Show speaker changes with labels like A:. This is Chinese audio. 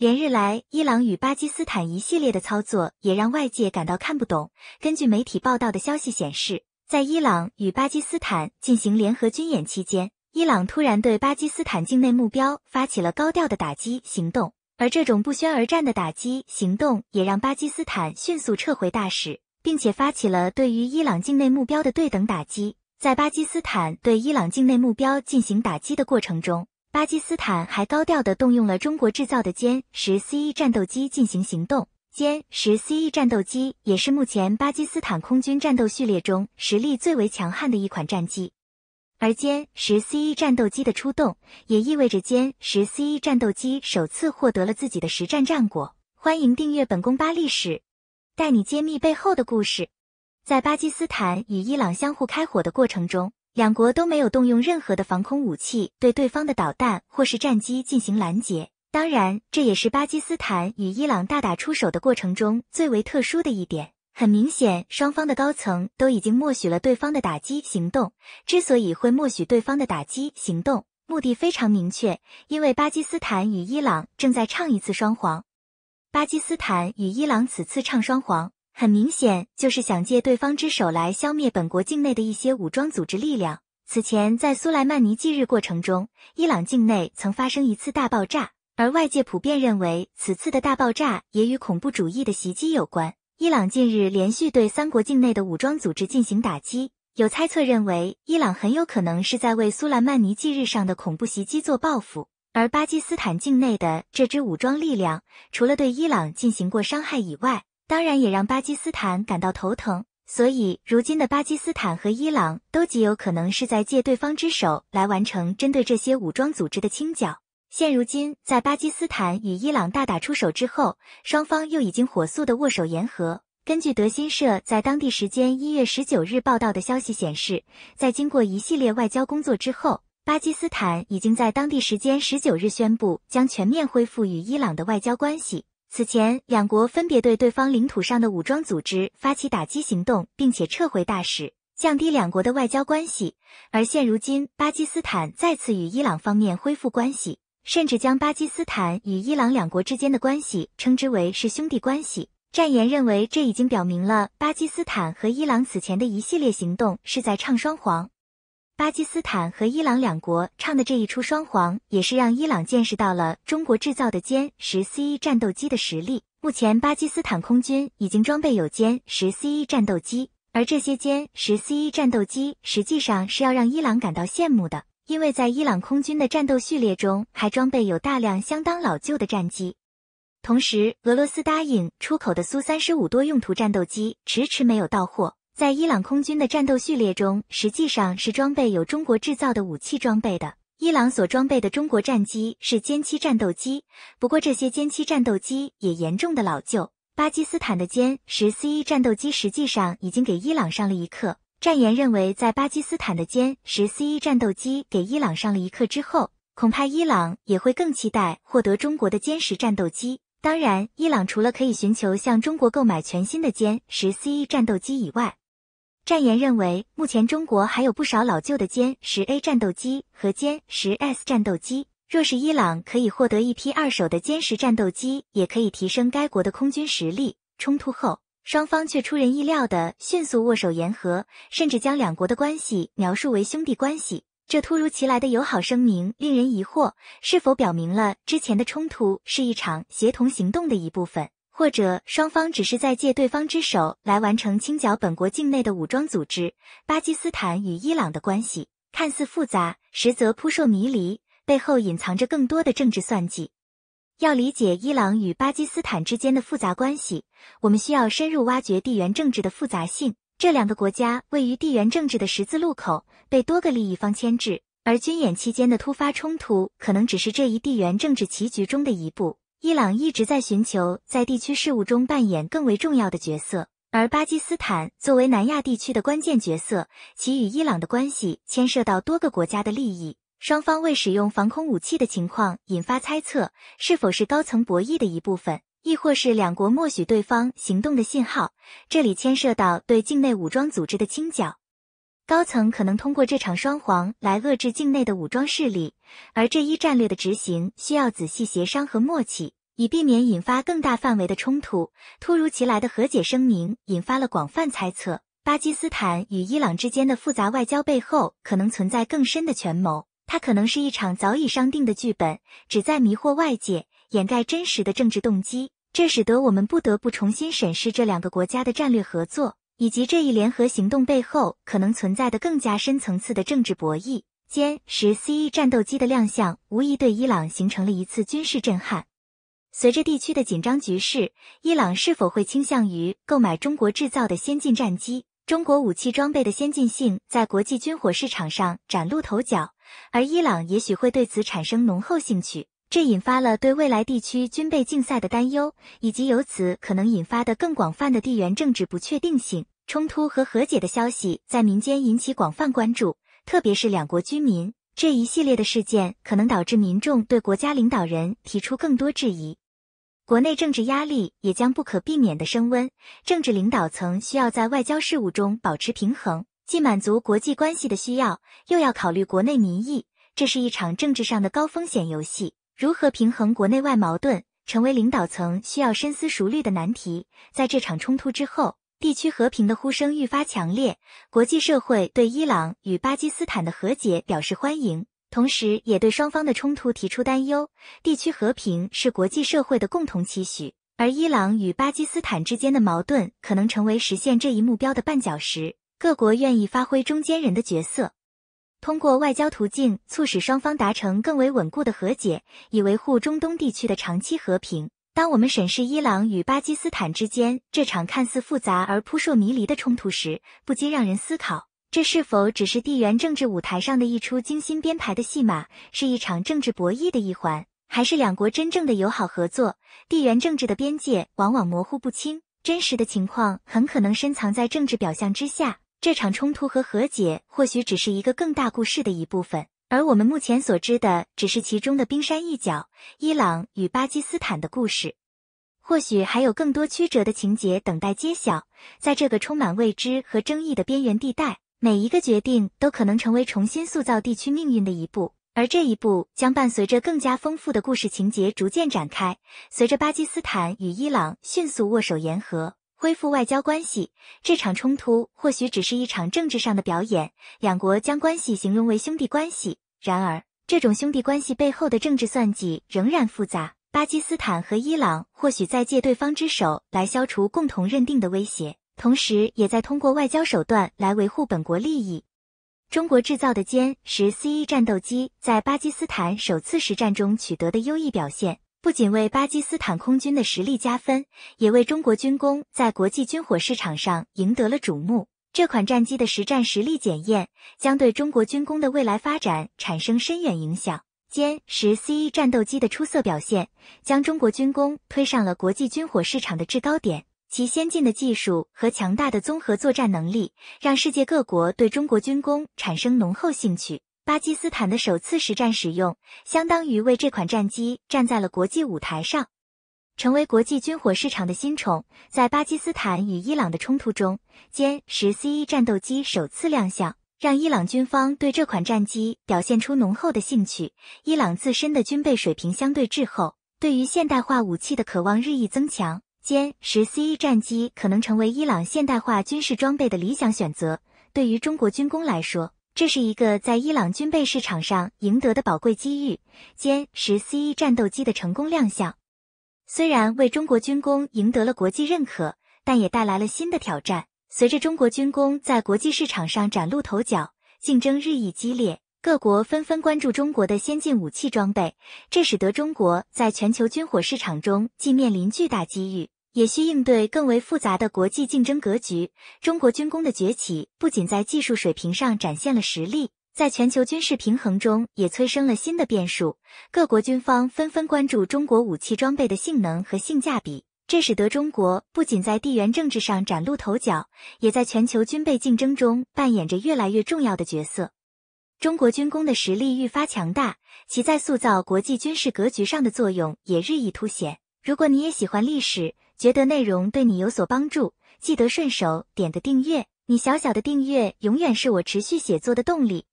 A: 连日来，伊朗与巴基斯坦一系列的操作也让外界感到看不懂。根据媒体报道的消息显示，在伊朗与巴基斯坦进行联合军演期间，伊朗突然对巴基斯坦境内目标发起了高调的打击行动，而这种不宣而战的打击行动也让巴基斯坦迅速撤回大使，并且发起了对于伊朗境内目标的对等打击。在巴基斯坦对伊朗境内目标进行打击的过程中。巴基斯坦还高调地动用了中国制造的歼十 C e 战斗机进行行动。歼十 C e 战斗机也是目前巴基斯坦空军战斗序列中实力最为强悍的一款战机。而歼十 C e 战斗机的出动，也意味着歼十 C e 战斗机首次获得了自己的实战战果。欢迎订阅本公巴历史，带你揭秘背后的故事。在巴基斯坦与伊朗相互开火的过程中。两国都没有动用任何的防空武器对对方的导弹或是战机进行拦截，当然，这也是巴基斯坦与伊朗大打出手的过程中最为特殊的一点。很明显，双方的高层都已经默许了对方的打击行动。之所以会默许对方的打击行动，目的非常明确，因为巴基斯坦与伊朗正在唱一次双簧。巴基斯坦与伊朗此次唱双簧。很明显，就是想借对方之手来消灭本国境内的一些武装组织力量。此前，在苏莱曼尼忌日过程中，伊朗境内曾发生一次大爆炸，而外界普遍认为此次的大爆炸也与恐怖主义的袭击有关。伊朗近日连续对三国境内的武装组织进行打击，有猜测认为伊朗很有可能是在为苏莱曼尼忌日上的恐怖袭击做报复。而巴基斯坦境内的这支武装力量，除了对伊朗进行过伤害以外，当然也让巴基斯坦感到头疼，所以如今的巴基斯坦和伊朗都极有可能是在借对方之手来完成针对这些武装组织的清剿。现如今，在巴基斯坦与伊朗大打出手之后，双方又已经火速的握手言和。根据德新社在当地时间一月十九日报道的消息显示，在经过一系列外交工作之后，巴基斯坦已经在当地时间十九日宣布将全面恢复与伊朗的外交关系。此前，两国分别对对方领土上的武装组织发起打击行动，并且撤回大使，降低两国的外交关系。而现如今，巴基斯坦再次与伊朗方面恢复关系，甚至将巴基斯坦与伊朗两国之间的关系称之为是兄弟关系。战言认为，这已经表明了巴基斯坦和伊朗此前的一系列行动是在唱双簧。巴基斯坦和伊朗两国唱的这一出双簧，也是让伊朗见识到了中国制造的歼十 C 一战斗机的实力。目前，巴基斯坦空军已经装备有歼十 C 一战斗机，而这些歼十 C 一战斗机实际上是要让伊朗感到羡慕的，因为在伊朗空军的战斗序列中还装备有大量相当老旧的战机。同时，俄罗斯答应出口的苏三十五多用途战斗机迟迟没有到货。在伊朗空军的战斗序列中，实际上是装备有中国制造的武器装备的。伊朗所装备的中国战机是歼七战斗机，不过这些歼七战斗机也严重的老旧。巴基斯坦的歼十 C 一战斗机实际上已经给伊朗上了一课。战言认为，在巴基斯坦的歼十 C 一战斗机给伊朗上了一课之后，恐怕伊朗也会更期待获得中国的歼十战斗机。当然，伊朗除了可以寻求向中国购买全新的歼十 C 一战斗机以外，战言认为，目前中国还有不少老旧的歼十 A 战斗机和歼十 S 战斗机。若是伊朗可以获得一批二手的歼十战斗机，也可以提升该国的空军实力。冲突后，双方却出人意料地迅速握手言和，甚至将两国的关系描述为兄弟关系。这突如其来的友好声明令人疑惑，是否表明了之前的冲突是一场协同行动的一部分？或者双方只是在借对方之手来完成清剿本国境内的武装组织。巴基斯坦与伊朗的关系看似复杂，实则扑朔迷离，背后隐藏着更多的政治算计。要理解伊朗与巴基斯坦之间的复杂关系，我们需要深入挖掘地缘政治的复杂性。这两个国家位于地缘政治的十字路口，被多个利益方牵制，而军演期间的突发冲突可能只是这一地缘政治棋局中的一步。伊朗一直在寻求在地区事务中扮演更为重要的角色，而巴基斯坦作为南亚地区的关键角色，其与伊朗的关系牵涉到多个国家的利益。双方未使用防空武器的情况引发猜测，是否是高层博弈的一部分，亦或是两国默许对方行动的信号？这里牵涉到对境内武装组织的清剿。高层可能通过这场双簧来遏制境内的武装势力，而这一战略的执行需要仔细协商和默契，以避免引发更大范围的冲突。突如其来的和解声明引发了广泛猜测，巴基斯坦与伊朗之间的复杂外交背后可能存在更深的权谋。它可能是一场早已商定的剧本，旨在迷惑外界，掩盖真实的政治动机。这使得我们不得不重新审视这两个国家的战略合作。以及这一联合行动背后可能存在的更加深层次的政治博弈。歼十 C 战斗机的亮相无疑对伊朗形成了一次军事震撼。随着地区的紧张局势，伊朗是否会倾向于购买中国制造的先进战机？中国武器装备的先进性在国际军火市场上崭露头角，而伊朗也许会对此产生浓厚兴趣，这引发了对未来地区军备竞赛的担忧，以及由此可能引发的更广泛的地缘政治不确定性。冲突和和解的消息在民间引起广泛关注，特别是两国居民。这一系列的事件可能导致民众对国家领导人提出更多质疑，国内政治压力也将不可避免的升温。政治领导层需要在外交事务中保持平衡，既满足国际关系的需要，又要考虑国内民意。这是一场政治上的高风险游戏，如何平衡国内外矛盾，成为领导层需要深思熟虑的难题。在这场冲突之后。地区和平的呼声愈发强烈，国际社会对伊朗与巴基斯坦的和解表示欢迎，同时也对双方的冲突提出担忧。地区和平是国际社会的共同期许，而伊朗与巴基斯坦之间的矛盾可能成为实现这一目标的绊脚石。各国愿意发挥中间人的角色，通过外交途径促使双方达成更为稳固的和解，以维护中东地区的长期和平。当我们审视伊朗与巴基斯坦之间这场看似复杂而扑朔迷离的冲突时，不禁让人思考：这是否只是地缘政治舞台上的一出精心编排的戏码，是一场政治博弈的一环，还是两国真正的友好合作？地缘政治的边界往往模糊不清，真实的情况很可能深藏在政治表象之下。这场冲突和和解，或许只是一个更大故事的一部分。而我们目前所知的只是其中的冰山一角，伊朗与巴基斯坦的故事，或许还有更多曲折的情节等待揭晓。在这个充满未知和争议的边缘地带，每一个决定都可能成为重新塑造地区命运的一步，而这一步将伴随着更加丰富的故事情节逐渐展开。随着巴基斯坦与伊朗迅速握手言和。恢复外交关系，这场冲突或许只是一场政治上的表演。两国将关系形容为兄弟关系，然而这种兄弟关系背后的政治算计仍然复杂。巴基斯坦和伊朗或许在借对方之手来消除共同认定的威胁，同时也在通过外交手段来维护本国利益。中国制造的歼十 C 一战斗机在巴基斯坦首次实战中取得的优异表现。不仅为巴基斯坦空军的实力加分，也为中国军工在国际军火市场上赢得了瞩目。这款战机的实战实力检验，将对中国军工的未来发展产生深远影响。歼十 C 战斗机的出色表现，将中国军工推上了国际军火市场的制高点。其先进的技术和强大的综合作战能力，让世界各国对中国军工产生浓厚兴趣。巴基斯坦的首次实战使用，相当于为这款战机站在了国际舞台上，成为国际军火市场的新宠。在巴基斯坦与伊朗的冲突中，歼十 C 一战斗机首次亮相，让伊朗军方对这款战机表现出浓厚的兴趣。伊朗自身的军备水平相对滞后，对于现代化武器的渴望日益增强，歼十 C 一战机可能成为伊朗现代化军事装备的理想选择。对于中国军工来说，这是一个在伊朗军备市场上赢得的宝贵机遇，歼十 C 战斗机的成功亮相，虽然为中国军工赢得了国际认可，但也带来了新的挑战。随着中国军工在国际市场上崭露头角，竞争日益激烈，各国纷纷关注中国的先进武器装备，这使得中国在全球军火市场中既面临巨大机遇。也需应对更为复杂的国际竞争格局。中国军工的崛起不仅在技术水平上展现了实力，在全球军事平衡中也催生了新的变数。各国军方纷纷关注中国武器装备的性能和性价比，这使得中国不仅在地缘政治上崭露头角，也在全球军备竞争中扮演着越来越重要的角色。中国军工的实力愈发强大，其在塑造国际军事格局上的作用也日益凸显。如果你也喜欢历史，觉得内容对你有所帮助，记得顺手点个订阅。你小小的订阅，永远是我持续写作的动力。